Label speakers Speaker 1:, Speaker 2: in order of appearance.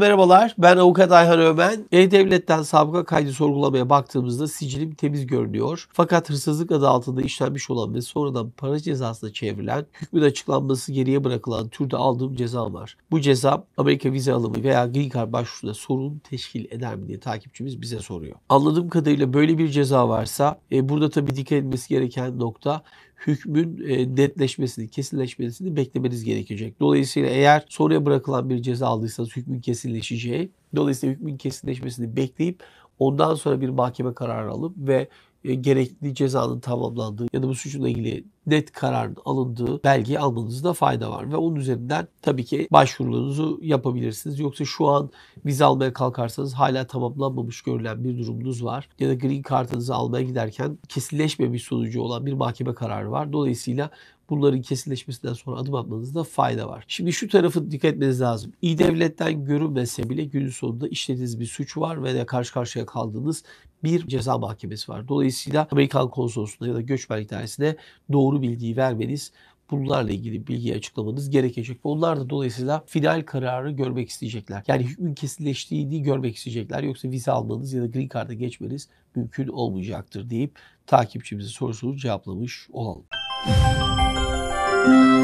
Speaker 1: merhabalar. Ben avukat Ayhan Ömen. E-Devlet'ten sabıka kaydı sorgulamaya baktığımızda sicilim temiz görünüyor. Fakat hırsızlık adı altında işlenmiş olan ve sonradan para cezasına çevrilen, hükmün açıklanması geriye bırakılan türde aldığım ceza var. Bu ceza Amerika vize alımı veya green card başvurusunda sorun teşkil eder mi diye takipçimiz bize soruyor. Anladığım kadarıyla böyle bir ceza varsa e, burada tabii dikkat edilmesi gereken nokta hükmün e, netleşmesini, kesinleşmesini beklemeniz gerekecek. Dolayısıyla eğer soruya bırakılan bir ceza aldıysanız hükmün kesinleşeceği, dolayısıyla hükmün kesinleşmesini bekleyip ondan sonra bir mahkeme kararı alıp ve e, gerekli cezanın tamamlandığı ya da bu suçla ilgili net karar alındığı belgeyi almanızda fayda var. Ve onun üzerinden tabii ki başvurularınızı yapabilirsiniz. Yoksa şu an vize almaya kalkarsanız hala tamamlanmamış görülen bir durumunuz var. Ya da green kartınızı almaya giderken kesinleşmemiş sonucu olan bir mahkeme kararı var. Dolayısıyla bunların kesinleşmesinden sonra adım atmanızda fayda var. Şimdi şu tarafı dikkat etmeniz lazım. İyi devletten görünmese bile günün sonunda işlediğiniz bir suç var ve de karşı karşıya kaldığınız bir ceza mahkemesi var. Dolayısıyla Amerikan konsolosluğuna ya da göçmenlik dairesine doğru bilgiyi vermeniz bunlarla ilgili bilgiyi açıklamanız gerekecek. Onlar da dolayısıyla final kararı görmek isteyecekler. Yani hükmün kesinleştiğini görmek isteyecekler. Yoksa vize almanız ya da green card'a geçmeniz mümkün olmayacaktır deyip takipçimizin sorusunu cevaplamış olalım. Müzik